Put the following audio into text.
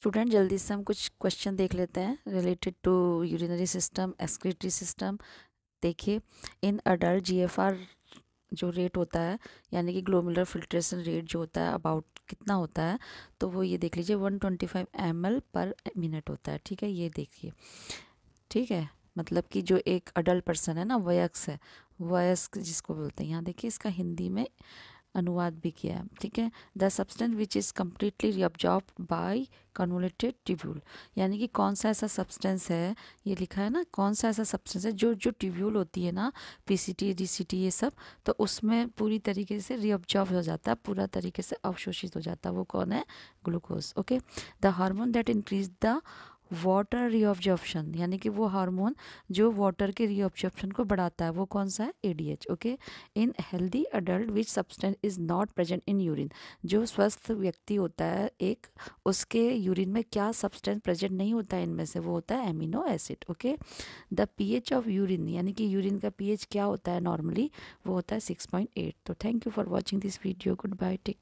student जल्दी से हम कुछ क्वेश्चन देख लेते हैं related to urinary system excretory system देखिए इन अडल्ट जीएफआर जो रेट होता है यानी कि ग्लोमुलर फिल्ट्रेशन रेट जो होता है अबाउट कितना होता है तो वो ये देख लीजिए one twenty five M L per minute होता है ठीक है ये देखिए ठीक है मतलब कि जो एक अडल्ट पर्सन है ना वयस्क है वयस्क जिसको बोलते हैं यहाँ देखिए इसका हिंदी में अनुवाद भी किया है ठीक है the substance which is completely absorb by convoluted tubule यानी कि कौन सा ऐसा सब्सटेंस है ये लिखा है ना कौन सा ऐसा सब्सटेंस है जो जो ट्यूब्यूल होती है ना P C T D C T ये सब तो उसमें पूरी तरीके से रीऑब्जॉर्ब हो जाता है पूरा तरीके से अवशोषित हो जाता है वो कौन है glucose okay the hormone that increase the water reabsorption यानी कि वो हार्मोन जो वाटर के रीऑब्जॉर्प्शन को बढ़ाता है वो कौन सा है ADH okay in healthy adult which substance is not present in urine जो स्वस्थ व्यक्ति होता है एक उसके यूरिन में क्या सब्सटेंस प्रेजेंट नहीं होता है इनमें से वो होता है amino acid okay the pH of urine यानी कि यूरिन का पीएच क्या होता है नॉर्मली वो होता है सिक्स पॉइंट एट तो thank you for watching this video goodbye take